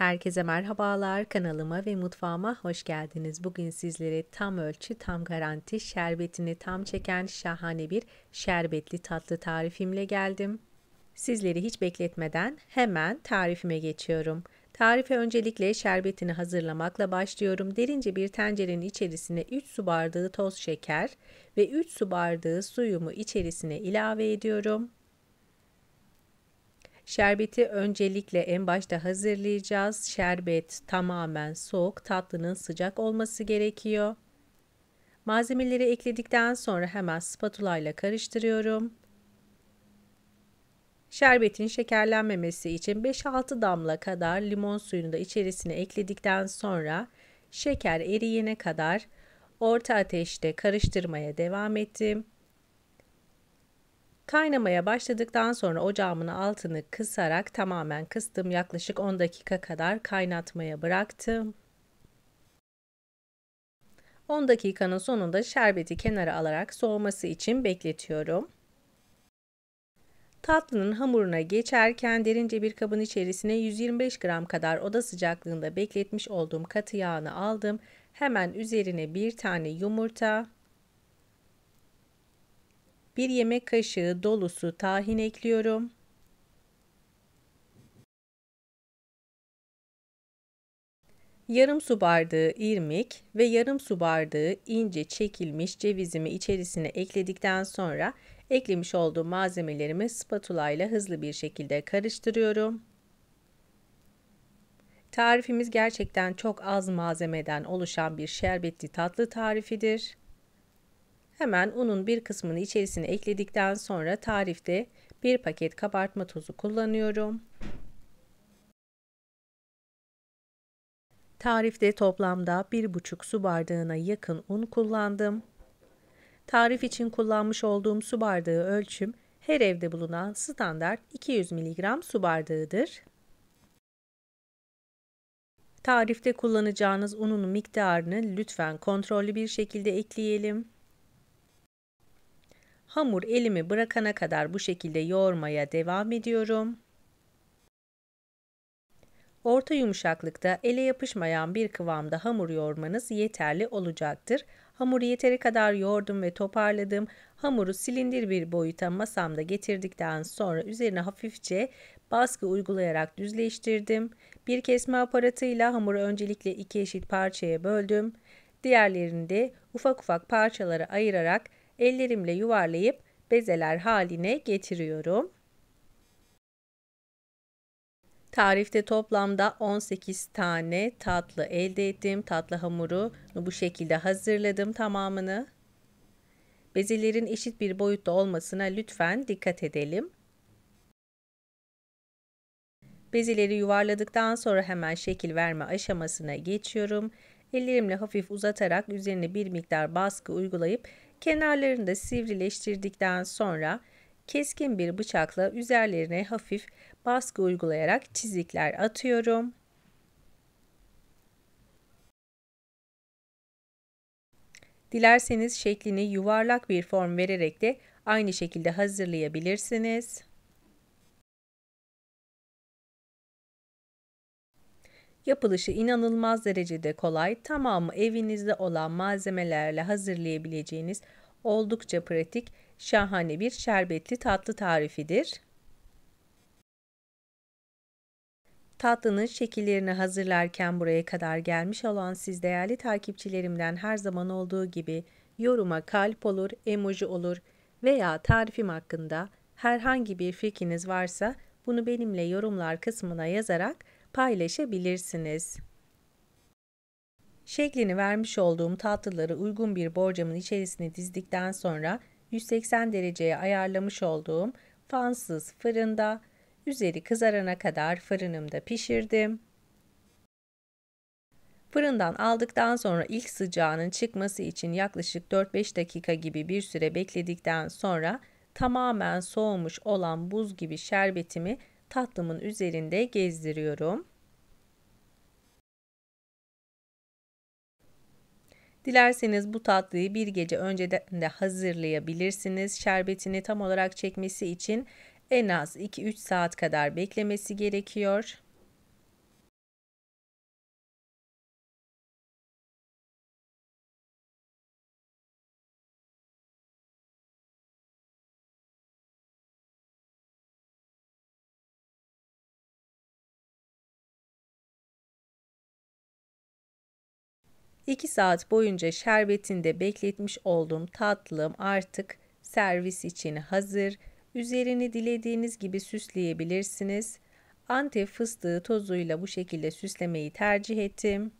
Herkese merhabalar. Kanalıma ve mutfağıma hoş geldiniz. Bugün sizlere tam ölçü, tam garanti, şerbetini tam çeken şahane bir şerbetli tatlı tarifimle geldim. Sizleri hiç bekletmeden hemen tarifime geçiyorum. Tarife öncelikle şerbetini hazırlamakla başlıyorum. Derince bir tencerenin içerisine 3 su bardağı toz şeker ve 3 su bardağı suyumu içerisine ilave ediyorum. Şerbeti öncelikle en başta hazırlayacağız. Şerbet tamamen soğuk, tatlının sıcak olması gerekiyor. Malzemeleri ekledikten sonra hemen spatula ile karıştırıyorum. Şerbetin şekerlenmemesi için 5-6 damla kadar limon suyunu da içerisine ekledikten sonra şeker eriyene kadar orta ateşte karıştırmaya devam ettim. Kaynamaya başladıktan sonra ocağımın altını kısarak tamamen kıstım. Yaklaşık 10 dakika kadar kaynatmaya bıraktım. 10 dakikanın sonunda şerbeti kenara alarak soğuması için bekletiyorum. Tatlının hamuruna geçerken derince bir kabın içerisine 125 gram kadar oda sıcaklığında bekletmiş olduğum katı yağını aldım. Hemen üzerine bir tane yumurta, 1 yemek kaşığı dolusu tahin ekliyorum. Yarım su bardağı irmik ve yarım su bardağı ince çekilmiş cevizimi içerisine ekledikten sonra eklemiş olduğum malzemelerimi spatula ile hızlı bir şekilde karıştırıyorum. Tarifimiz gerçekten çok az malzemeden oluşan bir şerbetli tatlı tarifidir. Hemen unun bir kısmını içerisine ekledikten sonra tarifte bir paket kabartma tozu kullanıyorum. Tarifte toplamda 1,5 su bardağına yakın un kullandım. Tarif için kullanmış olduğum su bardağı ölçüm her evde bulunan standart 200 mg su bardağıdır. Tarifte kullanacağınız unun miktarını lütfen kontrollü bir şekilde ekleyelim. Hamur elimi bırakana kadar bu şekilde yoğurmaya devam ediyorum. Orta yumuşaklıkta ele yapışmayan bir kıvamda hamur yoğurmanız yeterli olacaktır. Hamuru yeteri kadar yoğurdum ve toparladım. Hamuru silindir bir boyuta masamda getirdikten sonra üzerine hafifçe baskı uygulayarak düzleştirdim. Bir kesme aparatıyla hamuru öncelikle iki eşit parçaya böldüm. Diğerlerini de ufak ufak parçalara ayırarak ellerimle yuvarlayıp bezeler haline getiriyorum. Tarifte toplamda 18 tane tatlı elde ettim. Tatlı hamuru bu şekilde hazırladım tamamını. Bezelerin eşit bir boyutta olmasına lütfen dikkat edelim. Bezeleri yuvarladıktan sonra hemen şekil verme aşamasına geçiyorum. Ellerimle hafif uzatarak üzerine bir miktar baskı uygulayıp Kenarlarını da sivrileştirdikten sonra keskin bir bıçakla üzerlerine hafif baskı uygulayarak çizikler atıyorum. Dilerseniz şeklini yuvarlak bir form vererek de aynı şekilde hazırlayabilirsiniz. Yapılışı inanılmaz derecede kolay, tamamı evinizde olan malzemelerle hazırlayabileceğiniz oldukça pratik, şahane bir şerbetli tatlı tarifidir. Tatlının şekillerini hazırlarken buraya kadar gelmiş olan siz değerli takipçilerimden her zaman olduğu gibi yoruma kalp olur, emoji olur veya tarifim hakkında herhangi bir fikriniz varsa bunu benimle yorumlar kısmına yazarak paylaşabilirsiniz. Şeklini vermiş olduğum tatlıları uygun bir borcamın içerisine dizdikten sonra 180 dereceye ayarlamış olduğum fansız fırında üzeri kızarana kadar fırınımda pişirdim. Fırından aldıktan sonra ilk sıcağının çıkması için yaklaşık 4-5 dakika gibi bir süre bekledikten sonra tamamen soğumuş olan buz gibi şerbetimi tatlımın üzerinde gezdiriyorum. Dilerseniz bu tatlıyı bir gece önceden de hazırlayabilirsiniz. Şerbetini tam olarak çekmesi için en az 2-3 saat kadar beklemesi gerekiyor. 2 saat boyunca şerbetinde bekletmiş olduğum tatlım artık servis için hazır. Üzerini dilediğiniz gibi süsleyebilirsiniz. Antep fıstığı tozuyla bu şekilde süslemeyi tercih ettim.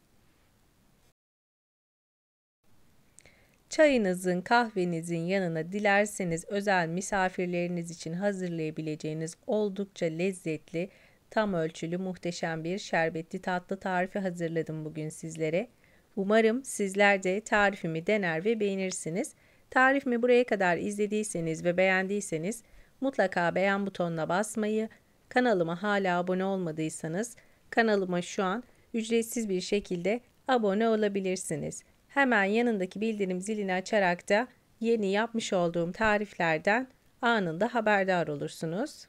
Çayınızın, kahvenizin yanına dilerseniz özel misafirleriniz için hazırlayabileceğiniz oldukça lezzetli, tam ölçülü muhteşem bir şerbetli tatlı tarifi hazırladım bugün sizlere. Umarım sizler de tarifimi dener ve beğenirsiniz. Tarifimi buraya kadar izlediyseniz ve beğendiyseniz mutlaka beğen butonuna basmayı, kanalıma hala abone olmadıysanız kanalıma şu an ücretsiz bir şekilde abone olabilirsiniz. Hemen yanındaki bildirim zilini açarak da yeni yapmış olduğum tariflerden anında haberdar olursunuz.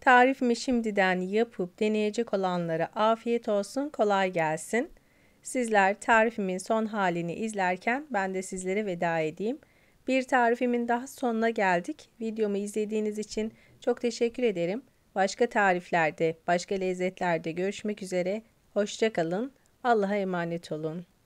Tarifimi şimdiden yapıp deneyecek olanlara afiyet olsun, kolay gelsin. Sizler tarifimin son halini izlerken ben de sizlere veda edeyim. Bir tarifimin daha sonuna geldik. Videomu izlediğiniz için çok teşekkür ederim. Başka tariflerde, başka lezzetlerde görüşmek üzere. Hoşçakalın. Allah'a emanet olun.